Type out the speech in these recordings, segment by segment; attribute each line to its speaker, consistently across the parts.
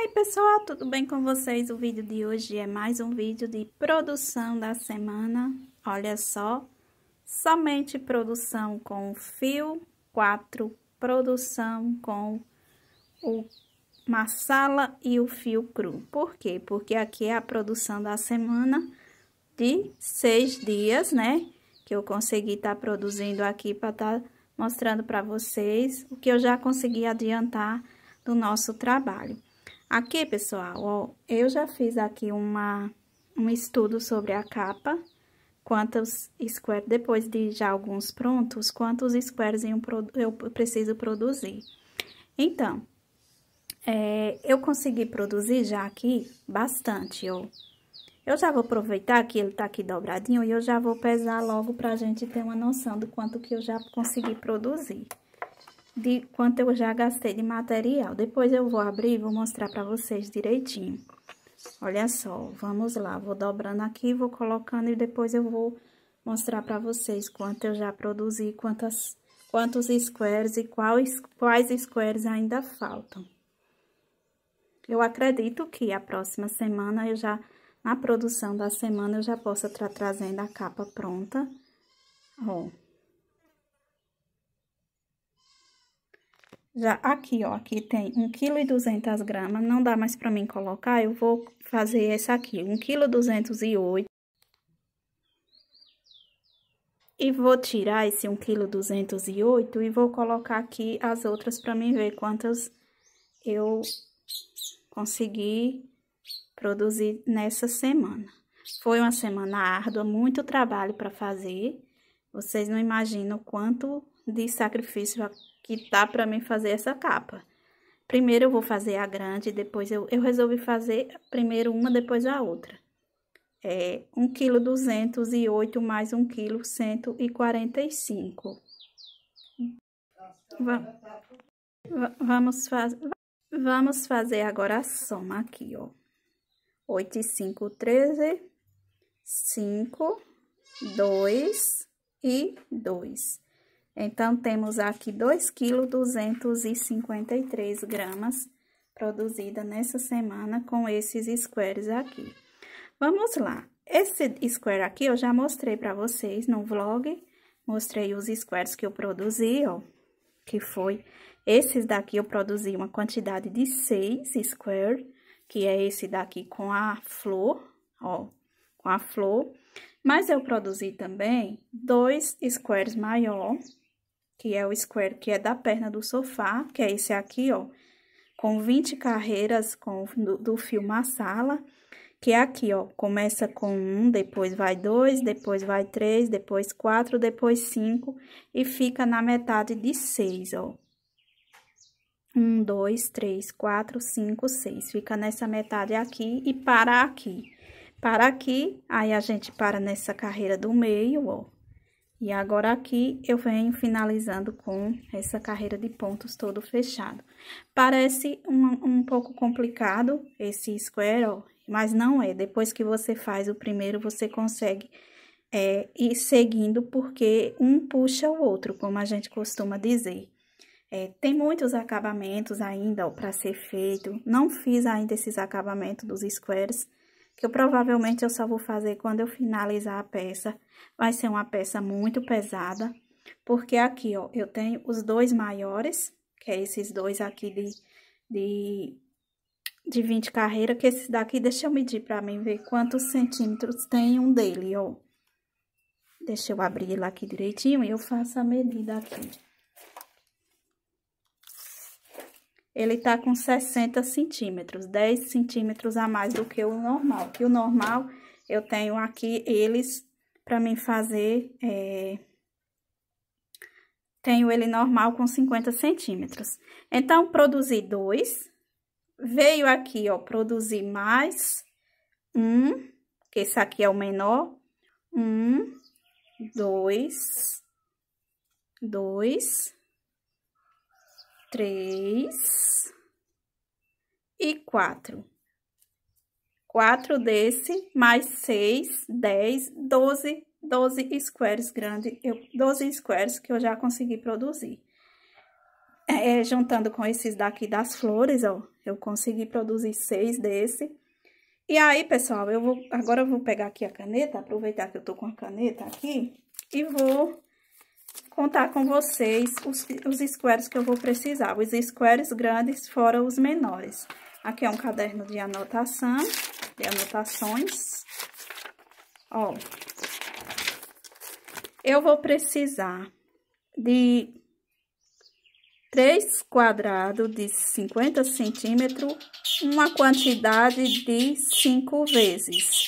Speaker 1: aí pessoal, tudo bem com vocês? O vídeo de hoje é mais um vídeo de produção da semana, olha só, somente produção com fio, 4 produção com o massala e o fio cru. Por quê? Porque aqui é a produção da semana de seis dias, né? Que eu consegui estar tá produzindo aqui para estar tá mostrando para vocês o que eu já consegui adiantar do nosso trabalho. Aqui, pessoal, ó, eu já fiz aqui uma, um estudo sobre a capa, quantos squares, depois de já alguns prontos, quantos squares eu preciso produzir. Então, é, eu consegui produzir já aqui bastante, ó. Eu já vou aproveitar que ele tá aqui dobradinho e eu já vou pesar logo pra gente ter uma noção do quanto que eu já consegui produzir de quanto eu já gastei de material. Depois eu vou abrir e vou mostrar pra vocês direitinho. Olha só, vamos lá, vou dobrando aqui, vou colocando e depois eu vou mostrar pra vocês quanto eu já produzi, quantas, quantos squares e quais, quais squares ainda faltam. Eu acredito que a próxima semana eu já, na produção da semana, eu já possa estar trazendo a capa pronta. Ó. Já aqui, ó, aqui tem 1,2 kg, não dá mais para mim colocar, eu vou fazer essa aqui, 1,208 kg. E vou tirar esse 1,208 kg e vou colocar aqui as outras para mim ver quantas eu consegui produzir nessa semana. Foi uma semana árdua, muito trabalho para fazer. Vocês não imaginam o quanto de sacrifício que tá para mim fazer essa capa. Primeiro eu vou fazer a grande, depois eu, eu resolvi fazer primeiro uma, depois a outra. É 1,208 mais 1,145 kg. Vamos, faz, vamos fazer agora a soma aqui, ó. 8 e 5, 13, 5, 2 e 2. Então, temos aqui 2,253 gramas produzida nessa semana com esses squares aqui. Vamos lá. Esse square aqui eu já mostrei para vocês no vlog, mostrei os squares que eu produzi, ó, que foi esses daqui eu produzi uma quantidade de seis square, que é esse daqui com a flor, ó, com a flor. Mas eu produzi também dois squares maior, que é o square, que é da perna do sofá, que é esse aqui, ó, com 20 carreiras com, do, do fio Massala, que é aqui, ó, começa com um, depois vai dois, depois vai três, depois quatro, depois cinco, e fica na metade de seis, ó. Um, dois, três, quatro, cinco, seis. Fica nessa metade aqui e para aqui. Para aqui, aí a gente para nessa carreira do meio, ó. E agora aqui eu venho finalizando com essa carreira de pontos todo fechado. Parece um, um pouco complicado esse square, ó, mas não é. Depois que você faz o primeiro, você consegue é, ir seguindo, porque um puxa o outro, como a gente costuma dizer. É, tem muitos acabamentos ainda para ser feito. Não fiz ainda esses acabamentos dos squares, que eu provavelmente eu só vou fazer quando eu finalizar a peça. Vai ser uma peça muito pesada, porque aqui, ó, eu tenho os dois maiores, que é esses dois aqui de, de, de 20 carreira, que esse daqui, deixa eu medir pra mim ver quantos centímetros tem um dele, ó. Deixa eu abrir ele aqui direitinho e eu faço a medida aqui. ele tá com 60 centímetros, 10 centímetros a mais do que o normal. Que o normal, eu tenho aqui eles para mim fazer, é... tenho ele normal com 50 centímetros. Então, produzi dois, veio aqui, ó, produzi mais um, que esse aqui é o menor, um, dois, dois, três e quatro. Quatro desse, mais seis, dez, doze, doze squares grandes, doze squares que eu já consegui produzir. É, é, juntando com esses daqui das flores, ó, eu consegui produzir seis desse. E aí, pessoal, eu vou, agora eu vou pegar aqui a caneta, aproveitar que eu tô com a caneta aqui, e vou contar com vocês os, os squares que eu vou precisar, os squares grandes fora os menores. Aqui é um caderno de anotação, de anotações. Ó, eu vou precisar de três quadrados de 50 centímetros, uma quantidade de cinco vezes.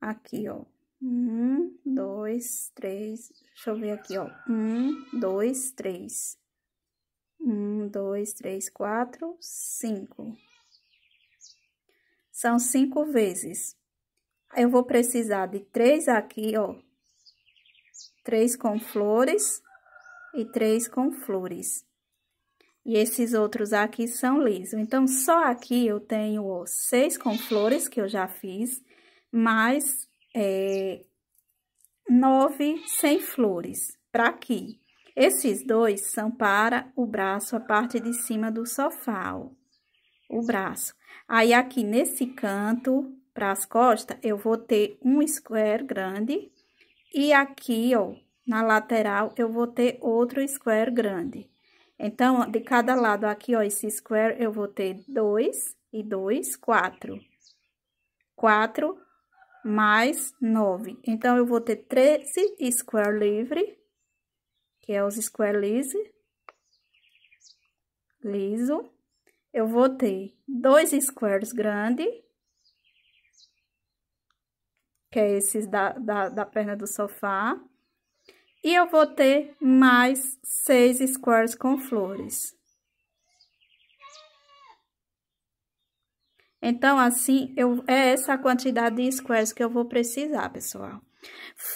Speaker 1: Aqui, ó, um, dois, três. Deixa eu ver aqui, ó. Um, dois, três. Um, dois, três, quatro, cinco. São cinco vezes. Eu vou precisar de três aqui, ó. Três com flores e três com flores. E esses outros aqui são lisos. Então, só aqui eu tenho, ó, seis com flores, que eu já fiz, mais é, nove sem flores para aqui. Esses dois são para o braço, a parte de cima do sofá, ó, o braço. Aí, aqui nesse canto, para as costas, eu vou ter um square grande. E aqui, ó, na lateral, eu vou ter outro square grande. Então, de cada lado aqui, ó, esse square, eu vou ter dois e dois, quatro. Quatro mais 9. Então, eu vou ter 13 square livre, que é os square liso. liso. Eu vou ter dois squares grande, que é esses da, da, da perna do sofá. E eu vou ter mais seis squares com flores. Então, assim, eu, é essa quantidade de squares que eu vou precisar, pessoal.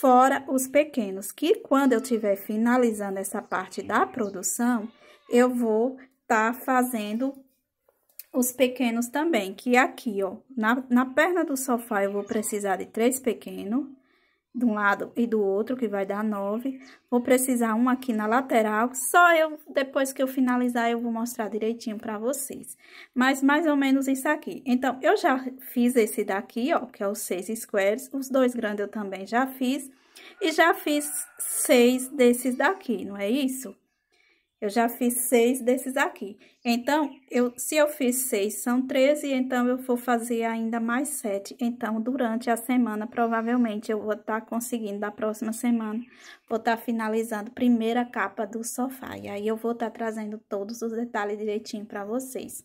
Speaker 1: Fora os pequenos, que quando eu estiver finalizando essa parte da produção, eu vou tá fazendo os pequenos também, que aqui, ó, na, na perna do sofá eu vou precisar de três pequenos de um lado e do outro, que vai dar nove. Vou precisar um aqui na lateral, só eu, depois que eu finalizar, eu vou mostrar direitinho pra vocês. Mas, mais ou menos isso aqui. Então, eu já fiz esse daqui, ó, que é os seis squares, os dois grandes eu também já fiz. E já fiz seis desses daqui, não é isso? Eu já fiz seis desses aqui. Então, eu, se eu fiz seis, são 13, então eu vou fazer ainda mais sete. Então, durante a semana, provavelmente, eu vou estar tá conseguindo, da próxima semana, vou estar tá finalizando a primeira capa do sofá. E aí, eu vou estar tá trazendo todos os detalhes direitinho para vocês.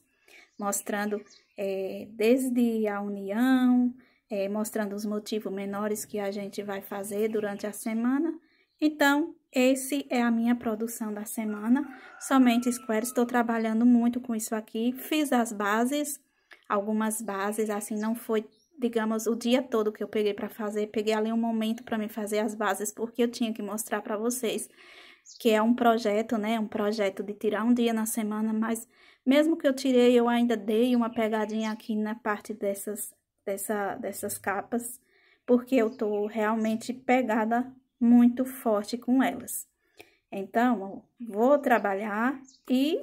Speaker 1: Mostrando é, desde a união, é, mostrando os motivos menores que a gente vai fazer durante a semana. Então, esse é a minha produção da semana, somente squares, estou trabalhando muito com isso aqui, fiz as bases, algumas bases, assim, não foi, digamos, o dia todo que eu peguei para fazer, peguei ali um momento para me fazer as bases, porque eu tinha que mostrar para vocês que é um projeto, né, um projeto de tirar um dia na semana, mas mesmo que eu tirei, eu ainda dei uma pegadinha aqui na parte dessas, dessa, dessas capas, porque eu tô realmente pegada muito forte com elas. Então, vou trabalhar e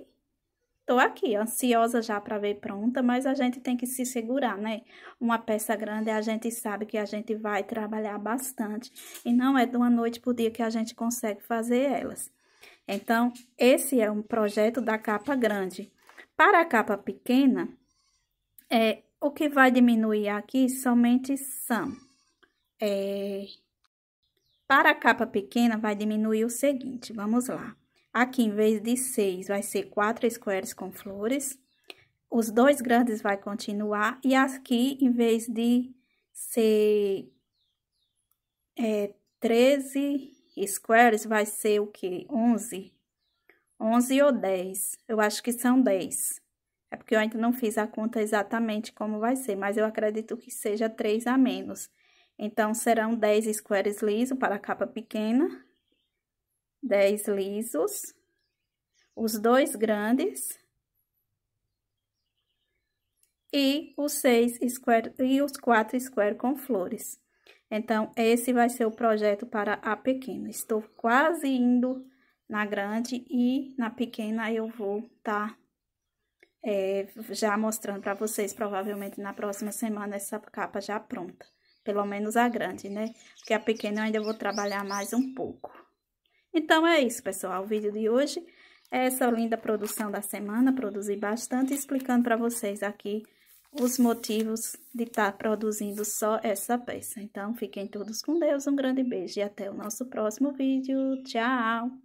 Speaker 1: tô aqui, ansiosa já para ver pronta, mas a gente tem que se segurar, né? Uma peça grande, a gente sabe que a gente vai trabalhar bastante e não é de uma noite pro dia que a gente consegue fazer elas. Então, esse é um projeto da capa grande. Para a capa pequena, é, o que vai diminuir aqui somente são é, para a capa pequena, vai diminuir o seguinte, vamos lá. Aqui, em vez de seis, vai ser quatro squares com flores. Os dois grandes vai continuar. E aqui, em vez de ser é, squares, vai ser o quê? Onze? Onze ou dez? Eu acho que são dez. É porque eu ainda não fiz a conta exatamente como vai ser, mas eu acredito que seja três a menos. Então, serão 10 squares lisos para a capa pequena, 10 lisos, os dois grandes e os seis square e os quatro square com flores. Então, esse vai ser o projeto para a pequena. Estou quase indo na grande e na pequena eu vou tá é, já mostrando para vocês, provavelmente na próxima semana, essa capa já pronta. Pelo menos a grande, né? Porque a pequena eu ainda vou trabalhar mais um pouco. Então, é isso, pessoal. O vídeo de hoje é essa linda produção da semana. Produzi bastante, explicando para vocês aqui os motivos de estar tá produzindo só essa peça. Então, fiquem todos com Deus. Um grande beijo e até o nosso próximo vídeo. Tchau!